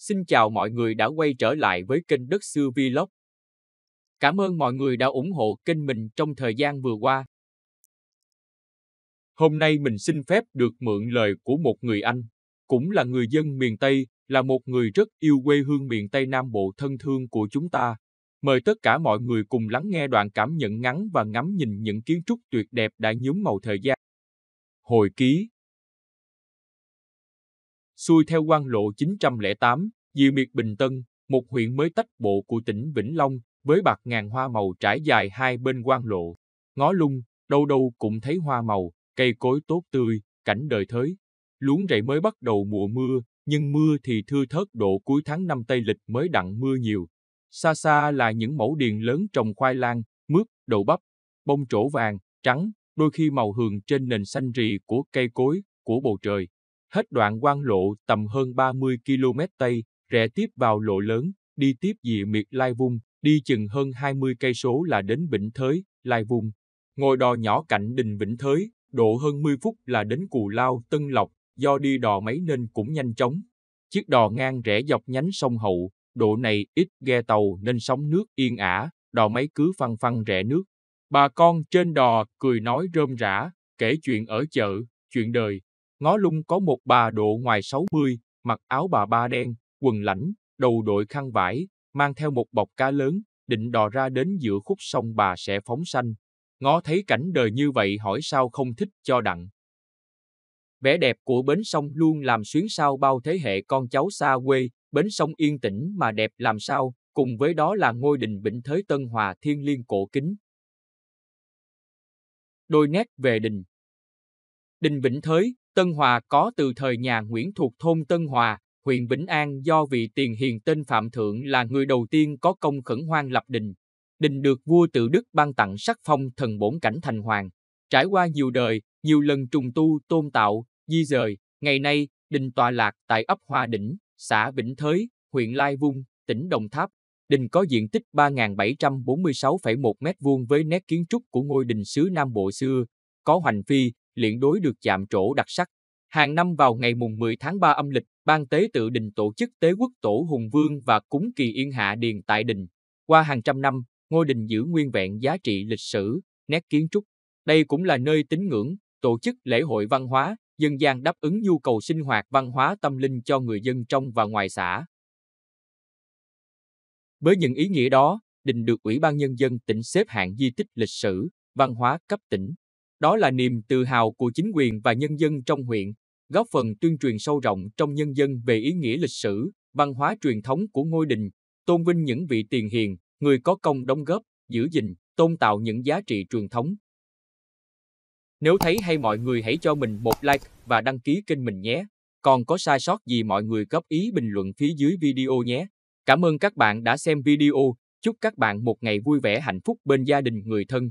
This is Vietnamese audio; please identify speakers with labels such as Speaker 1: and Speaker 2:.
Speaker 1: Xin chào mọi người đã quay trở lại với kênh Đất Sư Vlog. Cảm ơn mọi người đã ủng hộ kênh mình trong thời gian vừa qua. Hôm nay mình xin phép được mượn lời của một người anh, cũng là người dân miền Tây, là một người rất yêu quê hương miền Tây Nam Bộ thân thương của chúng ta. Mời tất cả mọi người cùng lắng nghe đoạn cảm nhận ngắn và ngắm nhìn những kiến trúc tuyệt đẹp đã nhuốm màu thời gian. Hồi ký Xuôi theo quan lộ 908, Diệu Miệt Bình Tân, một huyện mới tách bộ của tỉnh Vĩnh Long, với bạc ngàn hoa màu trải dài hai bên quan lộ. Ngó lung, đâu đâu cũng thấy hoa màu, cây cối tốt tươi, cảnh đời thới. Luống rẫy mới bắt đầu mùa mưa, nhưng mưa thì thưa thớt độ cuối tháng năm Tây lịch mới đặng mưa nhiều. Xa xa là những mẫu điền lớn trồng khoai lang, mướp, đậu bắp, bông trổ vàng, trắng, đôi khi màu hường trên nền xanh rì của cây cối, của bầu trời. Hết đoạn quan lộ tầm hơn 30 km Tây, rẽ tiếp vào lộ lớn, đi tiếp dịa miệt Lai Vung, đi chừng hơn 20 cây số là đến Vĩnh Thới, Lai Vung. Ngồi đò nhỏ cạnh đình Vĩnh Thới, độ hơn 10 phút là đến Cù Lao, Tân Lộc, do đi đò máy nên cũng nhanh chóng. Chiếc đò ngang rẽ dọc nhánh sông Hậu, độ này ít ghe tàu nên sóng nước yên ả, đò máy cứ phăng phăng rẽ nước. Bà con trên đò cười nói rơm rã, kể chuyện ở chợ, chuyện đời. Ngó lung có một bà độ ngoài 60, mặc áo bà ba đen, quần lãnh, đầu đội khăn vải, mang theo một bọc cá lớn, định đò ra đến giữa khúc sông bà sẽ phóng sanh. Ngó thấy cảnh đời như vậy hỏi sao không thích cho đặng. Vẻ đẹp của bến sông luôn làm xuyến sao bao thế hệ con cháu xa quê, bến sông yên tĩnh mà đẹp làm sao, cùng với đó là ngôi đình Bỉnh Thới Tân Hòa thiên liêng cổ kính. Đôi nét về đình Đình Vĩnh Thới, Tân Hòa có từ thời nhà Nguyễn thuộc thôn Tân Hòa, huyện Vĩnh An do vị tiền hiền tên Phạm Thượng là người đầu tiên có công khẩn hoan lập đình. Đình được vua tự Đức ban tặng sắc phong thần bổn cảnh thành hoàng. Trải qua nhiều đời, nhiều lần trùng tu, tôn tạo, di dời, ngày nay, đình tọa lạc tại ấp Hòa Đỉnh, xã Vĩnh Thới, huyện Lai Vung, tỉnh Đồng Tháp. Đình có diện tích 3.746,1 m2 với nét kiến trúc của ngôi đình xứ Nam Bộ xưa, có hoành phi, luyện đối được chạm trổ đặc sắc. Hàng năm vào ngày mùng 10 tháng 3 âm lịch, ban tế tự đình tổ chức tế quốc tổ hùng vương và cúng kỳ yên hạ điền tại đình. Qua hàng trăm năm, ngôi đình giữ nguyên vẹn giá trị lịch sử, nét kiến trúc. Đây cũng là nơi tín ngưỡng, tổ chức lễ hội văn hóa, dân gian đáp ứng nhu cầu sinh hoạt văn hóa tâm linh cho người dân trong và ngoài xã. Với những ý nghĩa đó, đình được Ủy ban Nhân dân tỉnh xếp hạng di tích lịch sử, văn hóa cấp tỉnh. Đó là niềm tự hào của chính quyền và nhân dân trong huyện, góp phần tuyên truyền sâu rộng trong nhân dân về ý nghĩa lịch sử, văn hóa truyền thống của ngôi đình, tôn vinh những vị tiền hiền, người có công đóng góp, giữ gìn, tôn tạo những giá trị truyền thống. Nếu thấy hay mọi người hãy cho mình một like và đăng ký kênh mình nhé. Còn có sai sót gì mọi người góp ý bình luận phía dưới video nhé. Cảm ơn các bạn đã xem video. Chúc các bạn một ngày vui vẻ hạnh phúc bên gia đình người thân.